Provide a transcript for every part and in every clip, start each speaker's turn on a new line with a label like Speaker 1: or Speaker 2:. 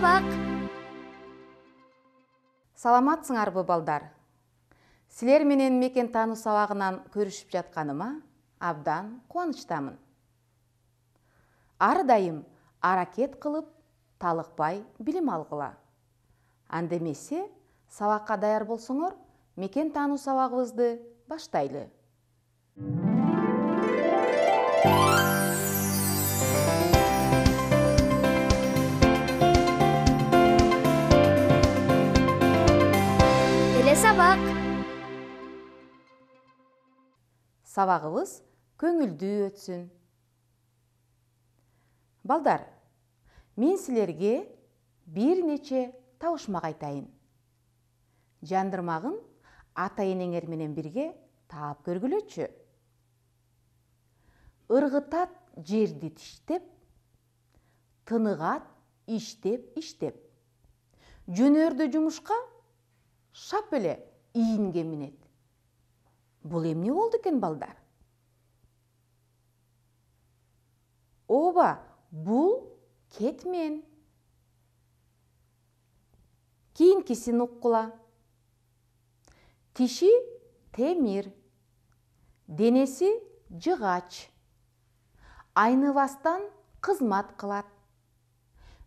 Speaker 1: сабак саламатсыңарбы балдар силер менен мекен таануу сабагынан көрүшүп жатканыма абдан кубанычтамын ар дайым аракет кылып талыкпай билим алгыла анда эмесе сабакка даяр болсоңор мекен таануу сабагыбызды баштайлы сабағыбыз көңілді өтсін балдар мен сілерге бир нече табышмак айтайын жандырмагын ата энеңер менен бирге таап көргүлөчү ыргытат жерди тиштеп тыныгат иштеп иштеп жөнөрдө жумушка шап эле ийинге минет бұл емне олды кен балдар оба бұл кетмен кийинкисин уккула тиши темир жығач. Айны айныбастан қызмат қылат.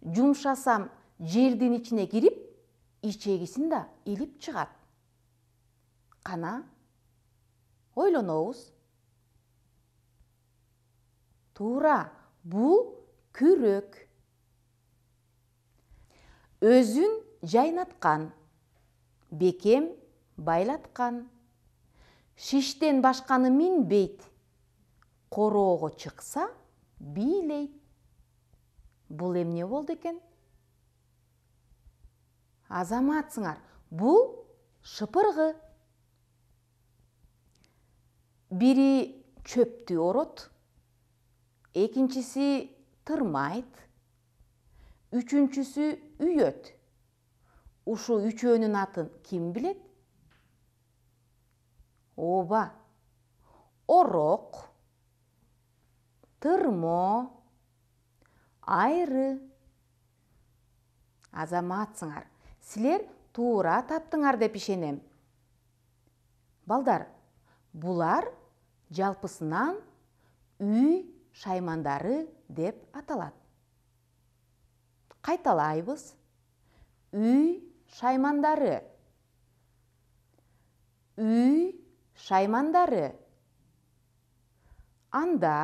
Speaker 1: жумшасам жерден ішіне керіп, ішегісін да илип Қана Қана? ойлонобуз туура бұл күрөк өзүн жайнатқан, бекем байлаткан шиштен башканы минбейт короого чыкса бийлейт бул эмне болду экен азаматсыңар бұл шыпыргы бири чөптү орот экинчиси тырмайт үчүнчүсү үйөт Ушу үчөөнүн атын ким білет? Оба. орок тырмо айры азаматсыңар силер туура таптыңар деп ишенем балдар булар жалпысынан үй шаймандары деп аталады қайталайбыз үй шаймандары үй шаймандары анда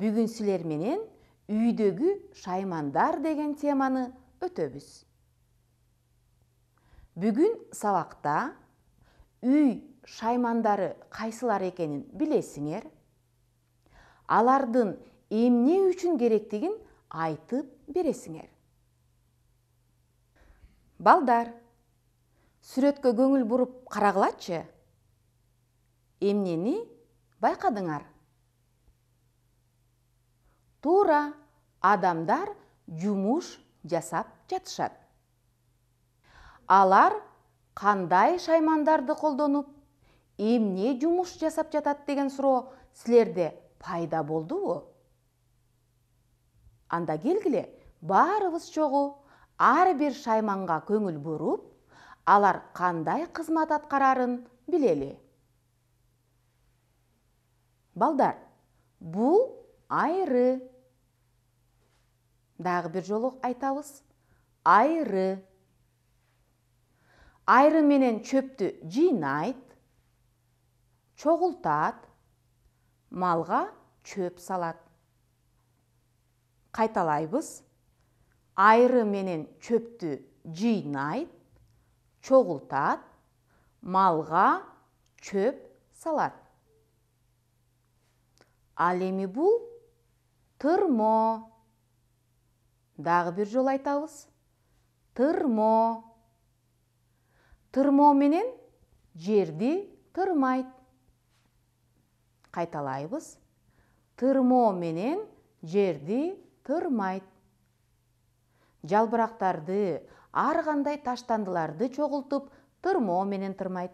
Speaker 1: бүгін сілерменен үйдегі шаймандар деген теманы өтөбүз бүгін сабақта үй шаймандары кайсылар экенин билесиңер алардын эмне үчүн керектигин айтып бересиңер балдар сүрөткө көңүл буруп карагылачы эмнени байкадыңар туура адамдар жумуш жасап жатышат алар кандай шаймандарды колдонуп эмне жумуш жасап жатат деген суроо силерде пайда болдубу анда келгиле баарыбыз чогуу ар бир шайманга көңүл буруп алар кандай кызмат аткарарын билели балдар бул айры дагы бир жолу айтабыз айры айры менен чөптү жыйнайт чогултат малга чөп салат кайталайбыз айры менен чөптү жыйнайт чогултат малга чөп салат ал эми бул тырмо дагы бир жолу айтабыз тырмо тырмо менен жерди тырмайт қайталайбыз тырмо менен жерди тырмайт жалбырактарды ар кандай таштандыларды чогултуп тырмо менен тырмайт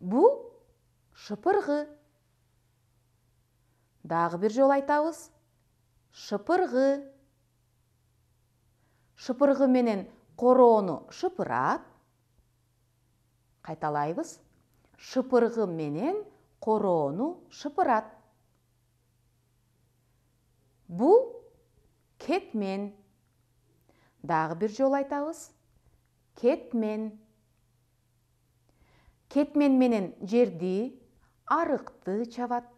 Speaker 1: бул шыпыргы Дағы бир жолу айтабыз шыпыргы шыпыргы менен короону шыпырат кайталайбыз шыпыргы менен короону шыпырат бул кетмен дагы бир жолу айтабыз кетмен кетмен менен жерди арыкты чабат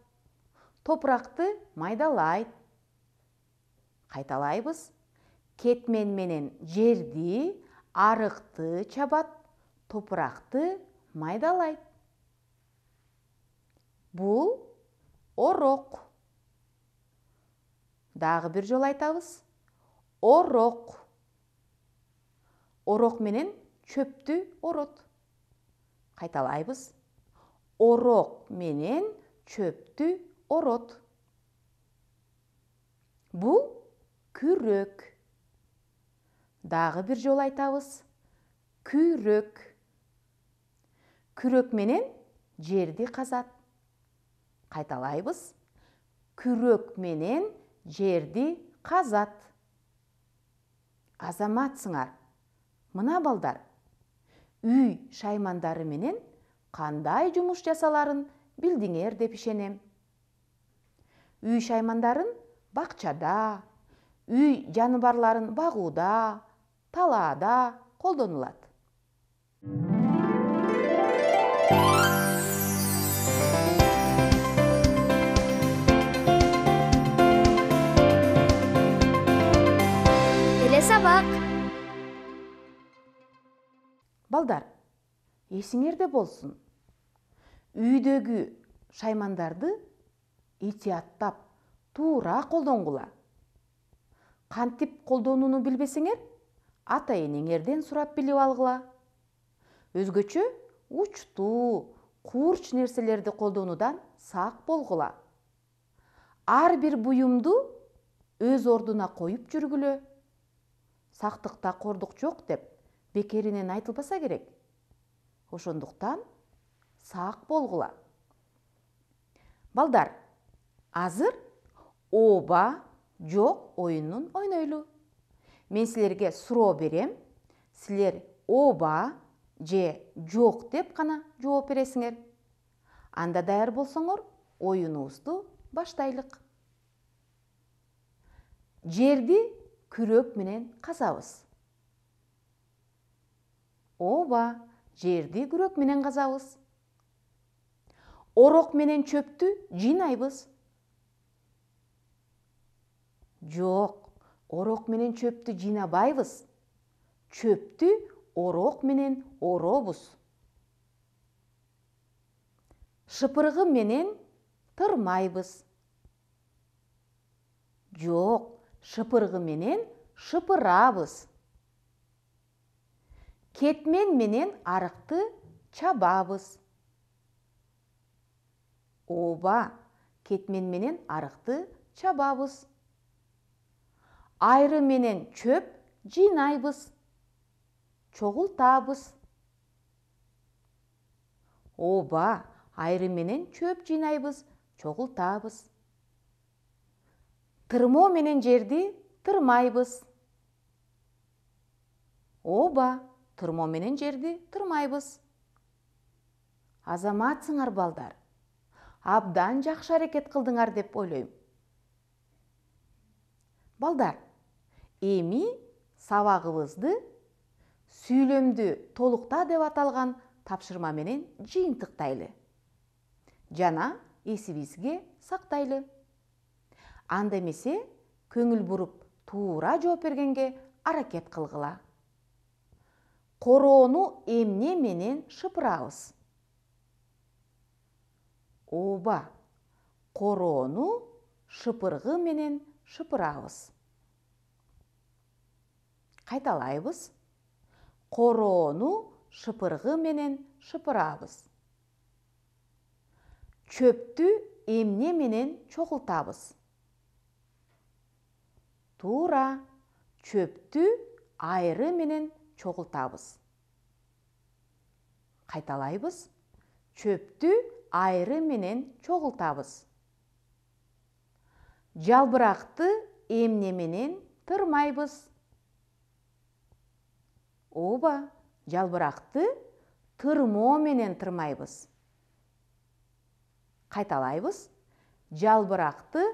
Speaker 1: топуракты майдалайт кайталайбыз кетмен менен жерди арыкты чабат топуракты майдалайт бұл ороқ дағы бір жол айтабыз ороқ ороқ менен чөпті орот қайталайбыз ороқ менен чөпті орот бұл күрек дағы бір жол айтабыз күрек күрек менен жерді қазат қайталайбыз менен жерді қазат азаматсыңар мына балдар үй шаймандары менен қандай жұмыс жасаларын білдіңер деп ішенем үй шаймандарын бақчада үй жаныбарларын бағуда талаада қолданылады балдар есіңерде болсын үйдегі шаймандарды итияттап тура қолдонғыла қантип колдонууну билбесеңер ата энеңерден сурап билип алғыла. өзгөчө учтуу курч нерселерди колдонуудан сак болгула ар бир буюмду өз ордуна коюп жүргүлө сактыкта кордук жок деп бекеринен айтылбаса керек ошондуктан сак болгула балдар азыр ооба жок оюнун ойнойлу мен силерге суроо берем силер ооба же жок деп гана жооп бересиңер анда даяр болсоңор оюнубузду баштайлык жерди күрөк менен казабыз оба жерде күрөк менен казабыз орок менен чөптү жыйнайбыз жок орок менен чөптү жыйнабайбыз чөптү орок менен оробуз шыпыргы менен тырмайбыз жок шыпыргы менен шыпырабыз кетмен менен арықты чабабыз оба кетмен менен арықты чабабыз айры менен чөп жинайбыз чогултабыз оба айры менен чөп жинайбыз чогултабыз тырмо менен жерди тырмайбыз оба менен жерді тұрмайбыз азаматсыңар балдар абдан жақшы әрекет қылдыңар деп ойлойм балдар эми сабагыбызды сүйлемді толықта деп аталган тапшырма менен жыйынтыктайлы жана эсибизге сактайлы анда эмесе көңүл буруп туура жооп бергенге аракет кылгыла қороону эмне менен шыпырауыз. Оба, қороону шыпырғы менен шыпырабыз қайталайбыз қороону шыпырғы менен шыпырабыз чөптү эмне менен чогултабыз туура чөптү айры менен чоғылтабыз қайталайбыз чөпті айры менен чоғылтабыз жалбырақты эмне менен тырмайбыз оба жалбырақты тырмоо менен тырмайбыз қайталайбыз жалбырақты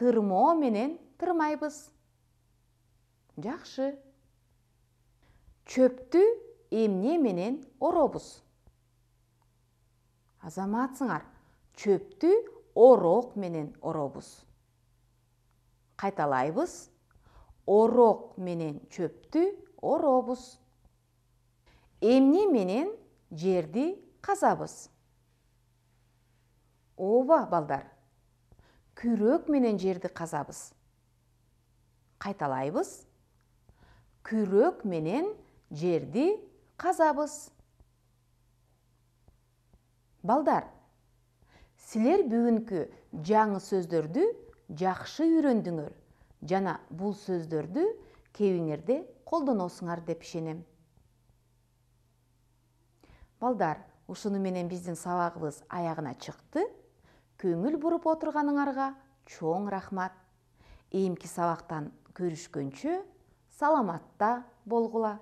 Speaker 1: тырмоо менен тырмайбыз жақшы чөптү эмне менен оробуз азаматсыңар чөптү орок менен оробуз кайталайбыз орок менен чөптү оробуз эмне менен жерди казабыз ооба балдар күрөк менен жерди казабыз кайталайбыз күрөк менен жерди казабыз балдар силер бүгүнкү жаңы сөздөрдү жакшы үйрөндүңөр жана бул сөздөрдү кебиңерде колдоносуңар деп ишенем балдар ушуну менен биздин сабагыбыз аягына чыкты көңүл буруп отурганыңарга чоң рахмат эмки сабактан көрүшкөнчө саламатта болгула